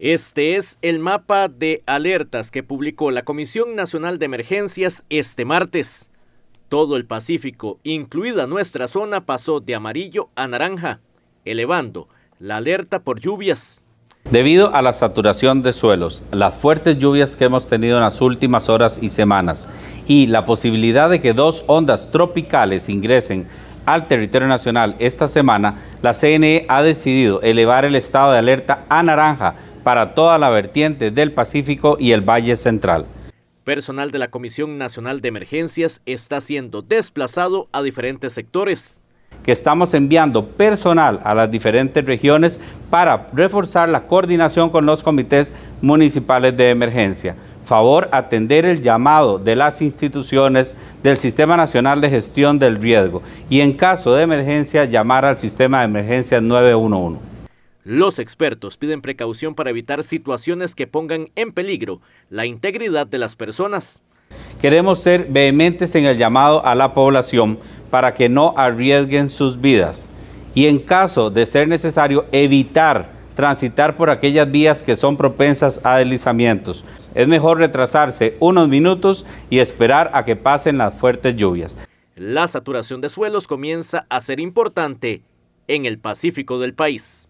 Este es el mapa de alertas que publicó la Comisión Nacional de Emergencias este martes. Todo el Pacífico, incluida nuestra zona, pasó de amarillo a naranja, elevando la alerta por lluvias. Debido a la saturación de suelos, las fuertes lluvias que hemos tenido en las últimas horas y semanas y la posibilidad de que dos ondas tropicales ingresen al territorio nacional esta semana, la CNE ha decidido elevar el estado de alerta a naranja para toda la vertiente del Pacífico y el Valle Central. Personal de la Comisión Nacional de Emergencias está siendo desplazado a diferentes sectores que estamos enviando personal a las diferentes regiones para reforzar la coordinación con los comités municipales de emergencia favor atender el llamado de las instituciones del Sistema Nacional de Gestión del Riesgo y en caso de emergencia llamar al sistema de emergencia 911. Los expertos piden precaución para evitar situaciones que pongan en peligro la integridad de las personas. Queremos ser vehementes en el llamado a la población para que no arriesguen sus vidas. Y en caso de ser necesario, evitar transitar por aquellas vías que son propensas a deslizamientos. Es mejor retrasarse unos minutos y esperar a que pasen las fuertes lluvias. La saturación de suelos comienza a ser importante en el Pacífico del país.